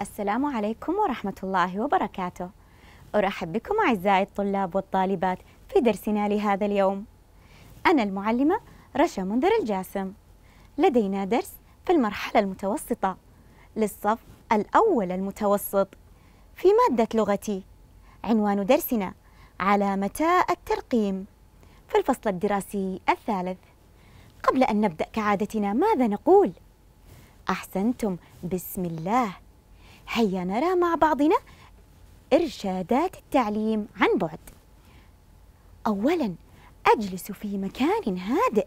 السلام عليكم ورحمة الله وبركاته. أرحب بكم أعزائي الطلاب والطالبات في درسنا لهذا اليوم. أنا المعلمة رشا منذر الجاسم. لدينا درس في المرحلة المتوسطة للصف الأول المتوسط في مادة لغتي. عنوان درسنا على متى الترقيم في الفصل الدراسي الثالث. قبل أن نبدأ كعادتنا ماذا نقول؟ أحسنتم بسم الله هيا نرى مع بعضنا إرشادات التعليم عن بعد أولا أجلس في مكان هادئ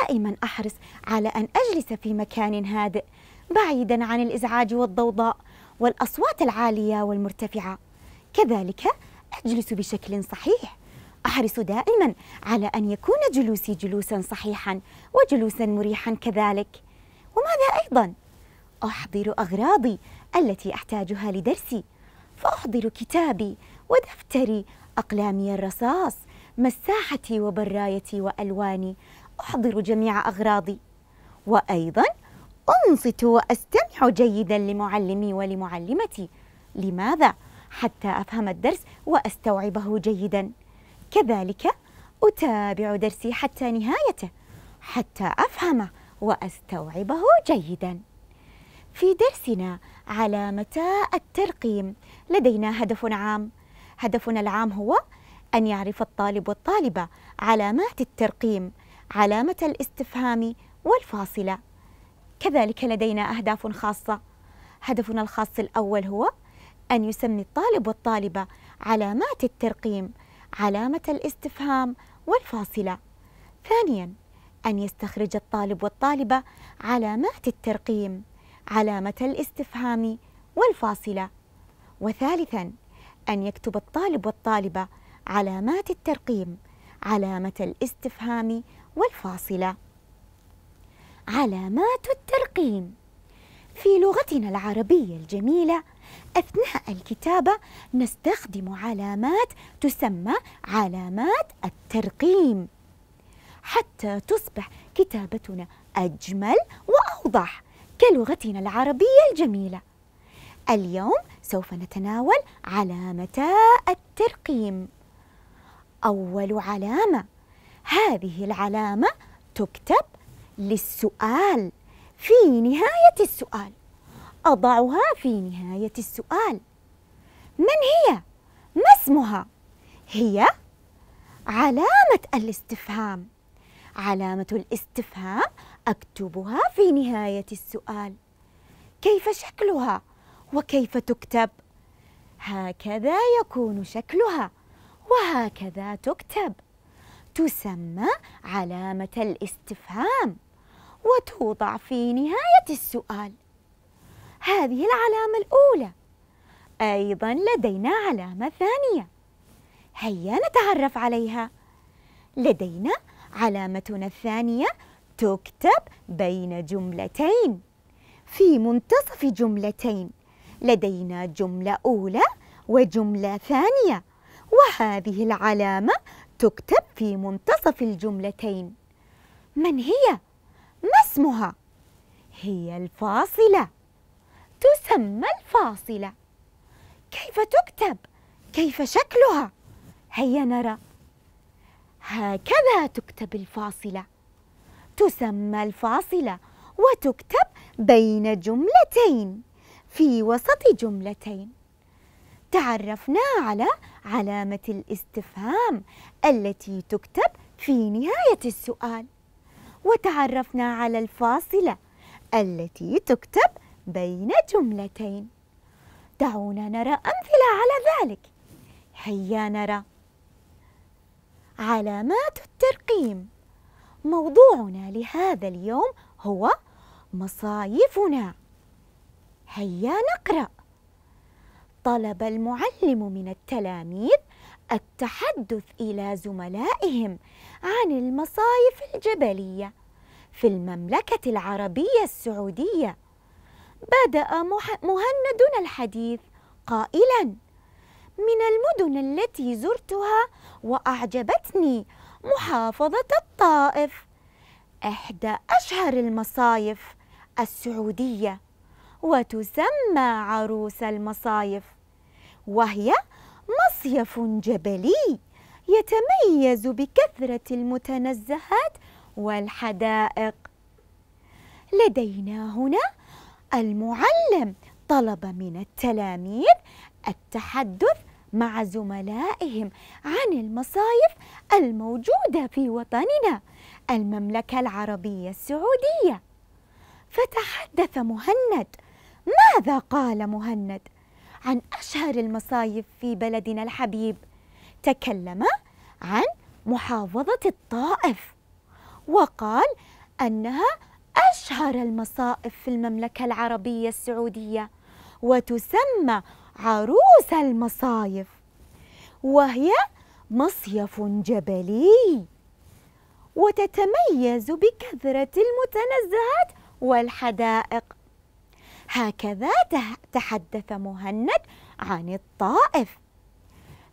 دائما أحرص على أن أجلس في مكان هادئ بعيدا عن الإزعاج والضوضاء والأصوات العالية والمرتفعة كذلك أجلس بشكل صحيح أحرص دائما على أن يكون جلوسي جلوسا صحيحا وجلوسا مريحا كذلك وماذا أيضا؟ أحضر أغراضي التي أحتاجها لدرسي فأحضر كتابي ودفتري أقلامي الرصاص مساحتي وبرايتي وألواني أحضر جميع أغراضي وأيضا أنصت وأستمع جيدا لمعلمي ولمعلمتي لماذا؟ حتى أفهم الدرس وأستوعبه جيدا كذلك أتابع درسي حتى نهايته حتى أفهمه وأستوعبه جيداً في درسنا على متى الترقيم لدينا هدف عام هدفنا العام هو أن يعرف الطالب والطالبة علامات الترقيم علامة الاستفهام والفاصلة كذلك لدينا أهداف خاصة هدفنا الخاص الأول هو أن يسمي الطالب والطالبة علامات الترقيم علامة الاستفهام والفاصلة ثانياً أن يستخرج الطالب والطالبة علامات الترقيم علامة الاستفهام والفاصلة وثالثا أن يكتب الطالب والطالبة علامات الترقيم علامة الاستفهام والفاصلة علامات الترقيم في لغتنا العربية الجميلة أثناء الكتابة نستخدم علامات تسمى علامات الترقيم حتى تصبح كتابتنا أجمل وأوضح كلغتنا العربية الجميلة اليوم سوف نتناول علامتا الترقيم أول علامة هذه العلامة تكتب للسؤال في نهاية السؤال أضعها في نهاية السؤال من هي؟ ما اسمها؟ هي علامة الاستفهام علامة الاستفهام أكتبها في نهاية السؤال كيف شكلها وكيف تكتب هكذا يكون شكلها وهكذا تكتب تسمى علامة الاستفهام وتوضع في نهاية السؤال هذه العلامة الأولى أيضا لدينا علامة ثانية هيا نتعرف عليها لدينا علامتنا الثانية تكتب بين جملتين في منتصف جملتين لدينا جملة أولى وجملة ثانية وهذه العلامة تكتب في منتصف الجملتين من هي؟ ما اسمها؟ هي الفاصلة تسمى الفاصلة كيف تكتب؟ كيف شكلها؟ هيا نرى هكذا تكتب الفاصلة تسمى الفاصلة وتكتب بين جملتين في وسط جملتين تعرفنا على علامة الاستفهام التي تكتب في نهاية السؤال وتعرفنا على الفاصلة التي تكتب بين جملتين دعونا نرى أمثلة على ذلك هيا نرى علامات الترقيم موضوعنا لهذا اليوم هو مصايفنا هيا نقرأ طلب المعلم من التلاميذ التحدث إلى زملائهم عن المصايف الجبلية في المملكة العربية السعودية بدأ مهندنا الحديث قائلاً من المدن التي زرتها وأعجبتني محافظة الطائف إحدى أشهر المصايف السعودية وتسمى عروس المصايف وهي مصيف جبلي يتميز بكثرة المتنزهات والحدائق لدينا هنا المعلم طلب من التلاميذ التحدث مع زملائهم عن المصايف الموجودة في وطننا المملكة العربية السعودية فتحدث مهند ماذا قال مهند عن أشهر المصايف في بلدنا الحبيب تكلم عن محافظة الطائف وقال أنها أشهر المصائف في المملكة العربية السعودية وتسمى عروس المصايف وهي مصيف جبلي وتتميز بكثرة المتنزهات والحدائق هكذا تحدث مهند عن الطائف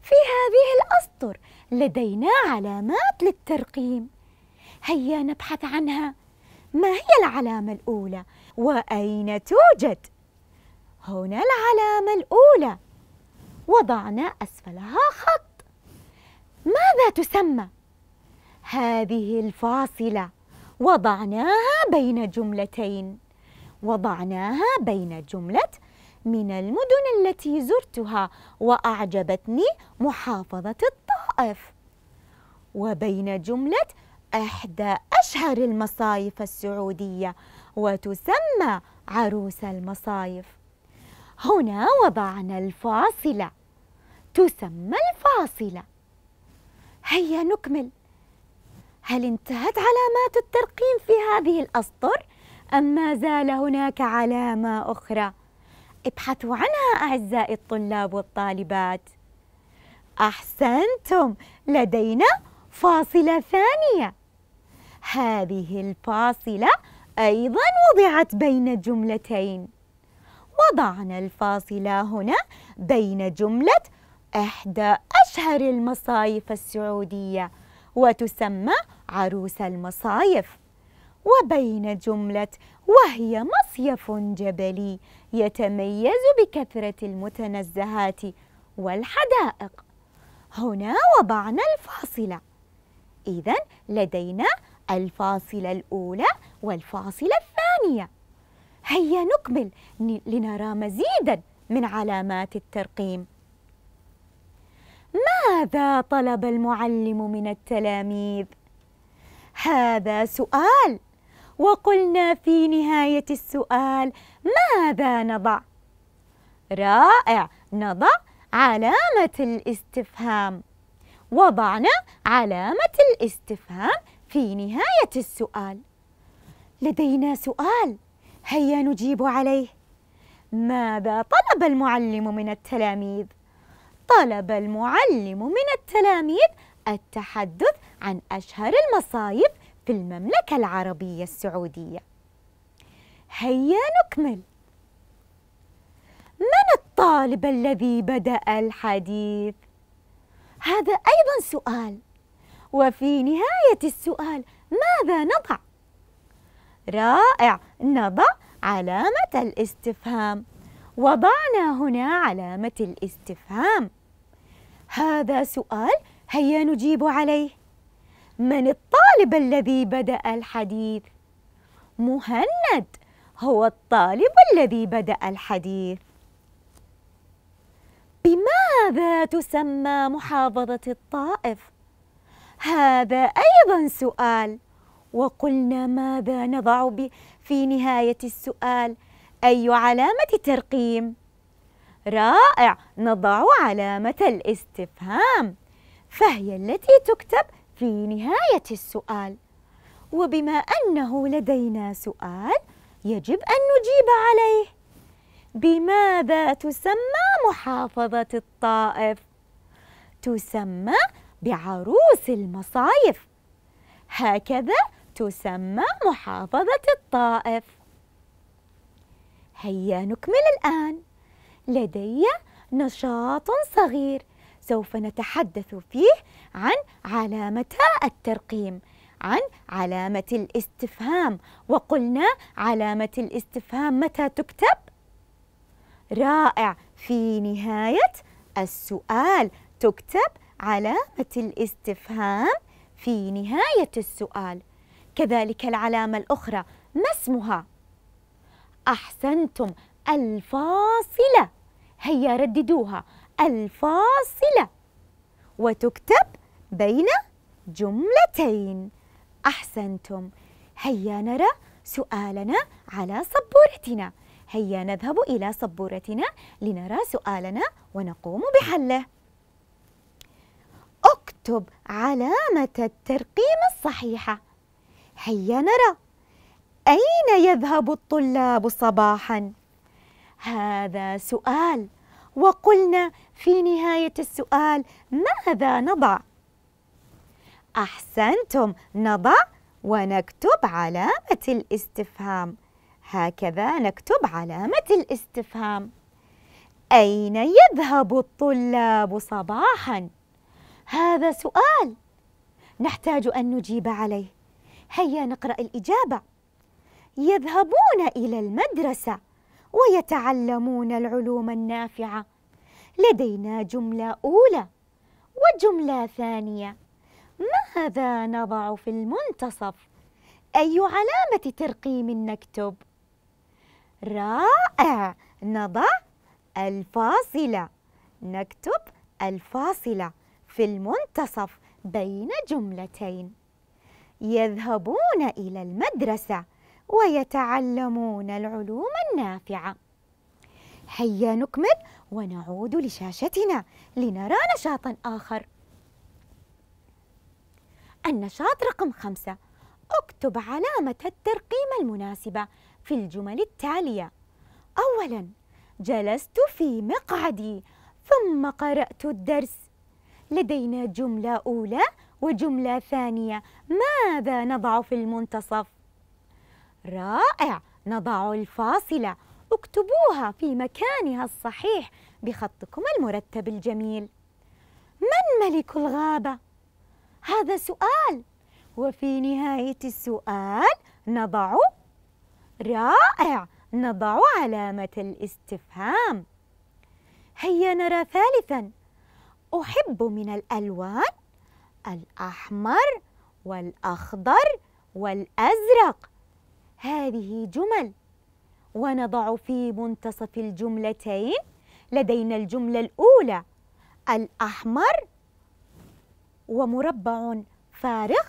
في هذه الأسطر لدينا علامات للترقيم هيا نبحث عنها ما هي العلامة الأولى وأين توجد؟ هنا العلامة الأولى وضعنا أسفلها خط ماذا تسمى؟ هذه الفاصلة وضعناها بين جملتين وضعناها بين جملة من المدن التي زرتها وأعجبتني محافظة الطائف وبين جملة إحدى أشهر المصايف السعودية وتسمى عروس المصايف هنا وضعنا الفاصلة تسمى الفاصلة هيا نكمل هل انتهت علامات الترقيم في هذه الأسطر؟ أم ما زال هناك علامة أخرى؟ ابحثوا عنها أعزائي الطلاب والطالبات أحسنتم لدينا فاصلة ثانية هذه الفاصلة أيضا وضعت بين جملتين وضعنا الفاصلة هنا بين جملة إحدى أشهر المصايف السعودية وتسمى عروس المصايف وبين جملة وهي مصيف جبلي يتميز بكثرة المتنزهات والحدائق هنا وضعنا الفاصلة إذا لدينا الفاصلة الأولى والفاصلة الثانية هيا نكمل لنرى مزيدا من علامات الترقيم ماذا طلب المعلم من التلاميذ هذا سؤال وقلنا في نهايه السؤال ماذا نضع رائع نضع علامه الاستفهام وضعنا علامه الاستفهام في نهايه السؤال لدينا سؤال هيا نجيب عليه ماذا طلب المعلم من التلاميذ طلب المعلم من التلاميذ التحدث عن اشهر المصايب في المملكه العربيه السعوديه هيا نكمل من الطالب الذي بدا الحديث هذا ايضا سؤال وفي نهايه السؤال ماذا نضع رائع نضع علامة الاستفهام وضعنا هنا علامة الاستفهام هذا سؤال هيا نجيب عليه من الطالب الذي بدأ الحديث؟ مهند هو الطالب الذي بدأ الحديث بماذا تسمى محافظة الطائف؟ هذا أيضا سؤال وقلنا ماذا نضع في نهاية السؤال أي علامة ترقيم؟ رائع نضع علامة الاستفهام فهي التي تكتب في نهاية السؤال وبما أنه لدينا سؤال يجب أن نجيب عليه بماذا تسمى محافظة الطائف؟ تسمى بعروس المصايف هكذا تسمى محافظة الطائف هيا نكمل الآن لدي نشاط صغير سوف نتحدث فيه عن علامتا الترقيم عن علامة الاستفهام وقلنا علامة الاستفهام متى تكتب؟ رائع في نهاية السؤال تكتب علامة الاستفهام في نهاية السؤال كذلك العلامة الأخرى ما اسمها؟ أحسنتم الفاصلة هيا رددوها الفاصلة وتكتب بين جملتين أحسنتم هيا نرى سؤالنا على صبورتنا هيا نذهب إلى صبورتنا لنرى سؤالنا ونقوم بحله اكتب علامة الترقيم الصحيحة هيا نرى أين يذهب الطلاب صباحا؟ هذا سؤال وقلنا في نهاية السؤال ماذا نضع؟ أحسنتم نضع ونكتب علامة الاستفهام هكذا نكتب علامة الاستفهام أين يذهب الطلاب صباحا؟ هذا سؤال نحتاج أن نجيب عليه هيا نقرأ الإجابة يذهبون إلى المدرسة ويتعلمون العلوم النافعة لدينا جملة أولى وجملة ثانية ماذا نضع في المنتصف؟ أي علامة ترقيم نكتب؟ رائع نضع الفاصلة نكتب الفاصلة في المنتصف بين جملتين يذهبون إلى المدرسة ويتعلمون العلوم النافعة هيا نكمل ونعود لشاشتنا لنرى نشاطا آخر النشاط رقم خمسة اكتب علامة الترقيم المناسبة في الجمل التالية أولاً جلست في مقعدي ثم قرأت الدرس لدينا جملة أولى وجملة ثانية ماذا نضع في المنتصف؟ رائع نضع الفاصلة اكتبوها في مكانها الصحيح بخطكم المرتب الجميل من ملك الغابة؟ هذا سؤال وفي نهاية السؤال نضع رائع نضع علامة الاستفهام هيا نرى ثالثا أحب من الألوان الأحمر والأخضر والأزرق هذه جمل ونضع في منتصف الجملتين لدينا الجملة الأولى الأحمر ومربع فارغ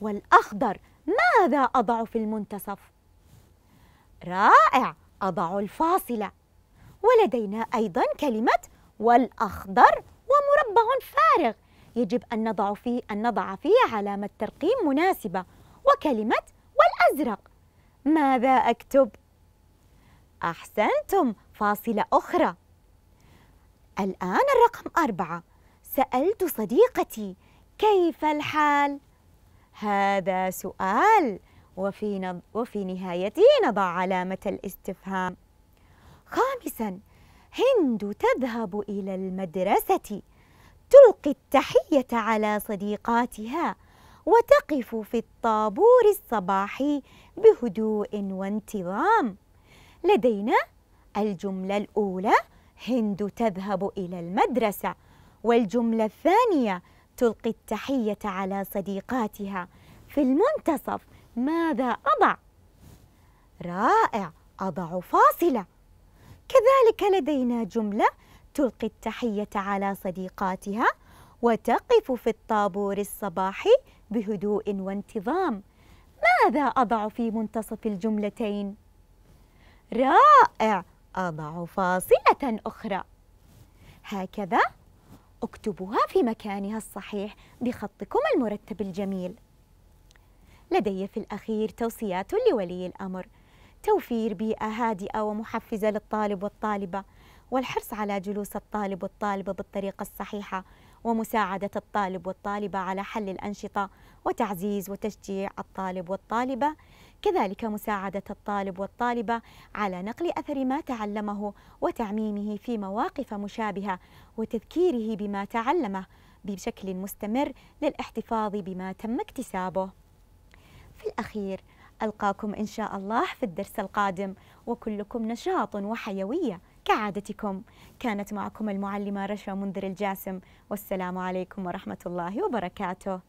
والأخضر ماذا أضع في المنتصف؟ رائع أضع الفاصلة ولدينا أيضا كلمة والأخضر ومربع فارغ يجب أن نضع فيه أن نضع فيه علامة ترقيم مناسبة وكلمة والأزرق ماذا أكتب؟ أحسنتم فاصلة أخرى الآن الرقم أربعة سألت صديقتي كيف الحال؟ هذا سؤال وفي, نض... وفي نهايته نضع علامة الاستفهام خامساً هند تذهب إلى المدرسة تلقي التحية على صديقاتها وتقف في الطابور الصباحي بهدوء وانتظام. لدينا الجملة الأولى هند تذهب إلى المدرسة والجملة الثانية تلقي التحية على صديقاتها في المنتصف ماذا أضع؟ رائع أضع فاصلة كذلك لدينا جملة تلقي التحية على صديقاتها وتقف في الطابور الصباحي بهدوء وانتظام ماذا أضع في منتصف الجملتين؟ رائع أضع فاصلة أخرى هكذا اكتبها في مكانها الصحيح بخطكم المرتب الجميل لدي في الأخير توصيات لولي الأمر توفير بيئة هادئة ومحفزة للطالب والطالبة والحرص على جلوس الطالب والطالبة بالطريقة الصحيحة ومساعدة الطالب والطالبة على حل الأنشطة وتعزيز وتشجيع الطالب والطالبة كذلك مساعدة الطالب والطالبة على نقل أثر ما تعلمه وتعميمه في مواقف مشابهة وتذكيره بما تعلمه بشكل مستمر للاحتفاظ بما تم اكتسابه. في الأخير ألقاكم إن شاء الله في الدرس القادم وكلكم نشاط وحيوية كعادتكم كانت معكم المعلمة رشا منذر الجاسم والسلام عليكم ورحمة الله وبركاته